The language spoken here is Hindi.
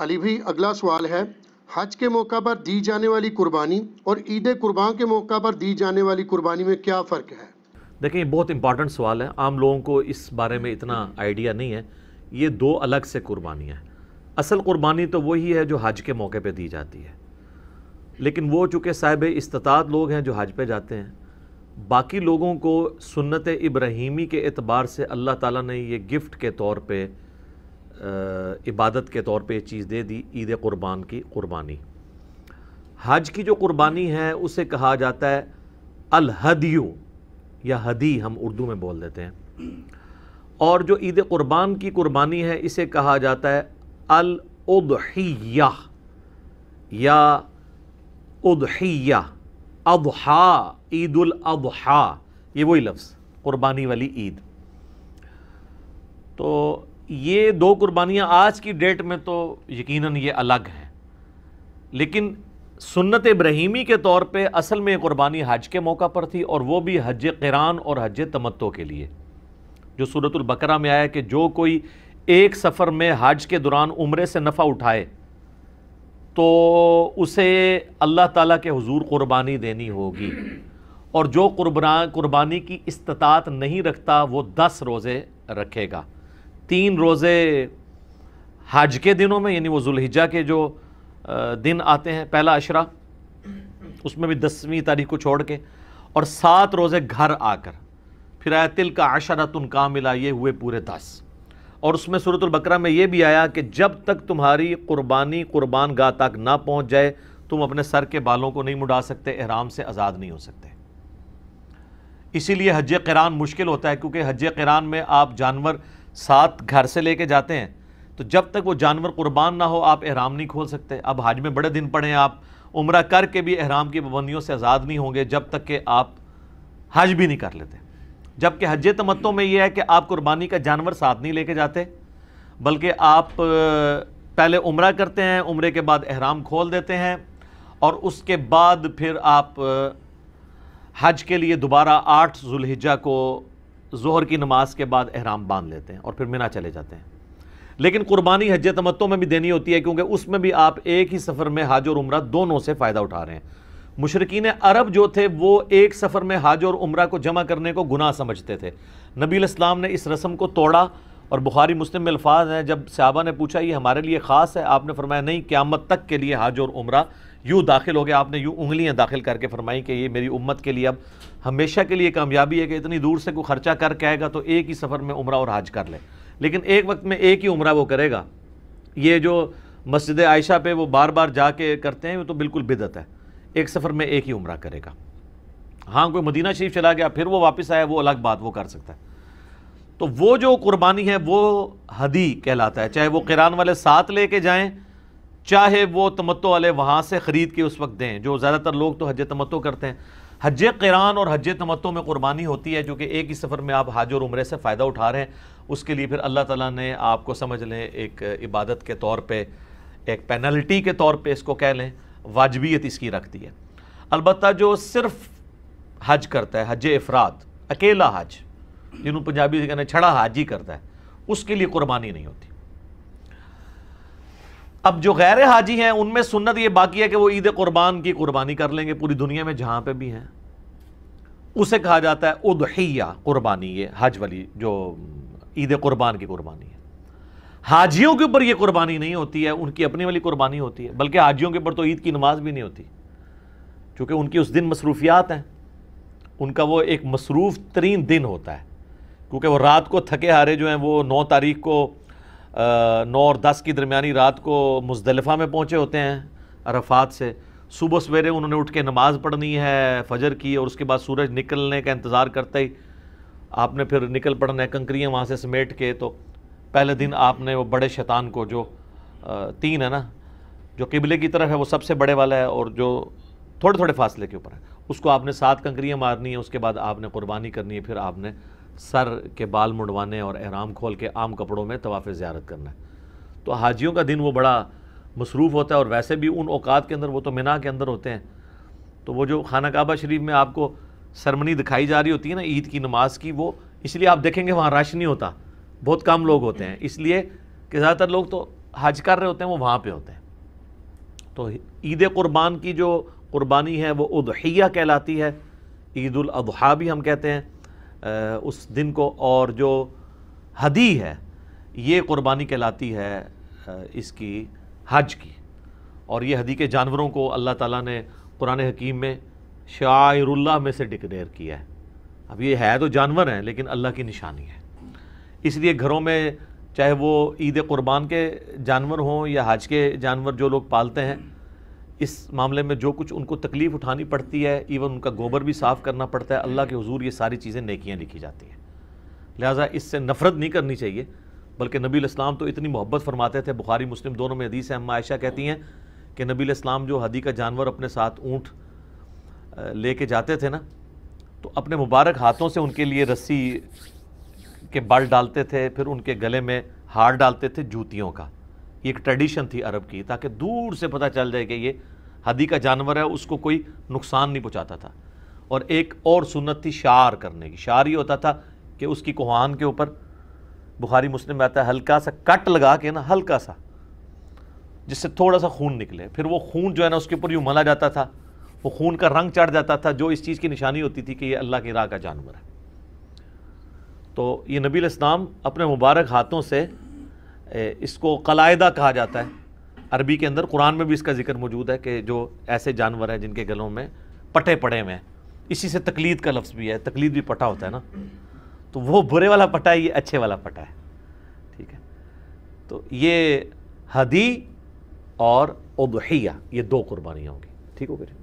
अली भाई अगला सवाल है हज के मौका पर दी जाने वाली कुर्बानी और ईद कुर्बान के मौका पर दी जाने वाली कुर्बानी में क्या फ़र्क है देखिए बहुत इंपॉर्टेंट सवाल है आम लोगों को इस बारे में इतना आइडिया नहीं है ये दो अलग से कुर्बानियाँ हैं असल कुर्बानी तो वही है जो हज के मौके पर दी जाती है लेकिन वो चूँकि साहिब इस्तात लोग हैं जो हज पे जाते हैं बाकी लोगों को सुन्नत इब्राहिमी के अतबार से अल्लाह ताला ने ये गिफ्ट के तौर पे इबादत के तौर पे चीज़ दे दी ईद क़ुरबान की क़ुरबानी हज की जो कुर्बानी है उसे कहा जाता है अलहदियो या हदी हम उर्दू में बोल देते हैं और जो ईद क़ुरबान की कुर्बानी है इसे कहा जाता है अल उदहिया या उदहिया अबहा ईदुल अबहा ये वही लफ्ज़ क़ुरबानी वाली ईद तो ये दो कुर्बानियाँ आज की डेट में तो यकीनन ये अलग हैं लेकिन सुन्नत इब्राहिमी के तौर पे असल में कुर्बानी हज के मौका पर थी और वो भी हज किरान और हज तमत्तो के लिए जो सूरतुल बकरा में आया कि जो कोई एक सफ़र में हज के दौरान उम्र से नफ़ा उठाए तो उसे अल्लाह ताला के हुजूर कुर्बानी देनी होगी और जो कुर्बानी की इस्तात नहीं रखता वो दस रोज़े रखेगा तीन रोज़े हज के दिनों में यानी वो जुलहिजा के जो दिन आते हैं पहला अशरा उसमें भी दसवीं तारीख को छोड़ के और सात रोज़े घर आकर फिर आया तिल का आशरा तुम काम मिला ये हुए पूरे दस और उसमें सूरतुल्बकरा में ये भी आया कि जब तक तुम्हारी कुर्बानी कुर्बान गाह तक ना पहुँच जाए तुम अपने सर के बालों को नहीं मुड़ा सकते अहराम से आज़ाद नहीं हो सकते इसीलिए हज करान मुश्किल होता है क्योंकि हज करान में आप जानवर साथ घर से लेके जाते हैं तो जब तक वो जानवर कुर्बान ना हो आप एहराम नहीं खोल सकते अब हज में बड़े दिन पढ़े आप उम्र करके भी एहराम की पाबंदियों से आज़ाद नहीं होंगे जब तक के आप हज भी नहीं कर लेते जबकि हज तमत्तों में यह है कि आप कुर्बानी का जानवर साथ नहीं लेके जाते बल्कि आप पहले उम्र करते हैं उम्र के बाद एहराम खोल देते हैं और उसके बाद फिर आप हज के लिए दोबारा आठ जुल्हिजा को जोहर की नमाज के बाद अहराम बांध लेते हैं और फिर मिना चले जाते हैं लेकिन कुर्बानी हज तमत्तों में भी देनी होती है क्योंकि उसमें भी आप एक ही सफ़र में हाज और उम्र दोनों से फ़ायदा उठा रहे हैं मुशरकिन अरब जो थे वो एक सफ़र में हाज और उम्र को जमा करने को गुनाह समझते थे नबी इस्लाम ने इस रस्म को तोड़ा और बुखारी मुस्लिम में अल्फाज हैं जब सहाबा ने पूछा ये हमारे लिए ख़ास है आपने फरमाया नहीं क्यामत तक के लिए हाज और उम्र यूँ दाखिल हो गया आपने यूँ उंगलियाँ दाखिल करके फरमाई कि ये मेरी उम्मत के लिए अब हमेशा के लिए कामयाबी है कि इतनी दूर से कोई ख़र्चा करके आएगा तो एक ही सफ़र में उम्र और हाज कर ले। लेकिन एक वक्त में एक ही उम्र वो करेगा ये जो मस्जिद आयशा पे वो बार बार जाके करते हैं वो तो बिल्कुल बिदत है एक सफ़र में एक ही उम्र करेगा हाँ कोई मदीना शरीफ चला गया फिर वो वापस आया वो अलग बात वो कर सकता है तो वो जो कुर्बानी है वो हदी कहलाता है चाहे वो किरान वाले साथ लेके जाएं चाहे वो तमत्तो वाले वहाँ से ख़रीद के उस वक्त दें जो ज़्यादातर लोग तो हज तमत्तो करते हैं हज किरान और हज तमत्तो में कुर्बानी होती है जो कि एक ही सफ़र में आप हाज और उम्रे से फ़ायदा उठा रहे हैं उसके लिए फिर अल्लाह ताला ने आपको समझ लें एक इबादत के तौर पर एक पेनल्टी के तौर पर इसको कह लें वाजबियत इसकी रख दी है अलबत् जो सिर्फ़ हज करता है हज अफराद अकेला हज जिन्होंने पंजाबी से कहना छड़ा हाजी करता है उसके लिए कुर्बानी नहीं होती अब जो गैर हाजी हैं उनमें सुन्नत ये बाकी है कि वो ईद कुर्बान की कुर्बानी कर लेंगे पूरी दुनिया में जहाँ पे भी हैं उसे कहा जाता है उदहिया कुर्बानी ये हज वाली जो ईद कुर्बान की कुर्बानी है हाजियों के ऊपर ये कुर्बानी नहीं होती है उनकी अपनी वाली कुर्बानी होती है बल्कि हाजियों के ऊपर तो ईद की नमाज भी नहीं होती क्योंकि उनकी उस दिन मसरूफियात हैं उनका वो एक मसरूफ़ तरीन दिन होता है क्योंकि वो रात को थके हारे जो हैं वो नौ तारीख को नौ और दस की दरमियानी रात को मुजलफ़ा में पहुँचे होते हैं अरफात से सुबह सवेरे उन्होंने उठ के नमाज़ पढ़नी है फजर की और उसके बाद सूरज निकलने का इंतज़ार करते ही आपने फिर निकल पड़ना है कंकरियाँ वहाँ से समेट के तो पहले दिन आपने वो बड़े शैतान को जो तीन है ना जो किबले की तरफ है वो सबसे बड़े वाला है और जो थोड़े थोड़े फासले के ऊपर है उसको आपने सात कंकरियाँ मारनी है उसके बाद आपने कुर्बानी करनी है फिर आपने सर के बाल मुड़वाने और एहराम खोल के आम कपड़ों में तवाफ़ ज़्यारत करना है तो हाजियों का दिन वो बड़ा मसरूफ़ होता है और वैसे भी उन औकात के अंदर वो तो मिना के अंदर होते हैं तो वो जो खाना काबा शरीफ में आपको सरमनी दिखाई जा रही होती है ना ईद की नमाज की वो इसलिए आप देखेंगे वहाँ रश नहीं होता बहुत कम लोग होते हैं इसलिए कि ज़्यादातर लोग तो हज कर रहे होते हैं वो वहाँ पे होते हैं तो ईद क़ुरबान की जो क़ुरबानी है वो उदहिया कहलाती है ईद भी हम कहते हैं उस दिन को और जो हदी है ये क़ुरबानी कहलाती है इसकी हज की और ये हदी के जानवरों को अल्लाह ताला ने कुरान हकीम में शायरुल्लाह में से डिक्लेयर किया है अब ये है तो जानवर हैं लेकिन अल्लाह की निशानी है इसलिए घरों में चाहे वो ईद क़ुरबान के जानवर हों या हज के जानवर जो लोग पालते हैं इस मामले में जो कुछ उनको तकलीफ़ उठानी पड़ती है इवन उनका गोबर भी साफ़ करना पड़ता है अल्लाह के हजूर ये सारी चीज़ें नेकियां लिखी जाती हैं लिहाजा इससे नफ़रत नहीं करनी चाहिए बल्कि नबी इस्लाम तो इतनी मोहब्बत फरमाते थे बुखारी मुस्लिम दोनों में हदीस है अम्मा आयशा कहती हैं कि नबी इस्लाम जो हदी का जानवर अपने साथ ऊँट ले के जाते थे ना तो अपने मुबारक हाथों से उनके लिए रस्सी के बल डालते थे फिर उनके गले में हार डालते थे जूतियों का ये एक ट्रेडिशन थी अरब की ताकि दूर से पता चल जाए कि ये हदी का जानवर है उसको कोई नुकसान नहीं पहुँचाता था और एक और सुन्नत थी शार करने की शार ये होता था कि उसकी कुहान के ऊपर बुखारी मुस्लिम में आता है हल्का सा कट लगा के ना हल्का सा जिससे थोड़ा सा खून निकले फिर वो खून जो है ना उसके ऊपर यूँ मला जाता था वो खून का रंग चढ़ जाता था जो इस चीज़ की निशानी होती थी कि ये अल्लाह की राह का जानवर है तो ये नबी इस्लाम अपने मुबारक हाथों से इसको कलायदा कहा जाता है अरबी के अंदर कुरान में भी इसका जिक्र मौजूद है कि जो ऐसे जानवर हैं जिनके गलों में पटे पड़े हुए हैं इसी से तकलीद का लफ्ज़ भी है तकलीद भी पटा होता है ना तो वो बुरे वाला पटा है ये अच्छे वाला पटा है ठीक है तो ये हदी और उदहिया ये दो कुर्बानियाँ होंगी ठीक हो गई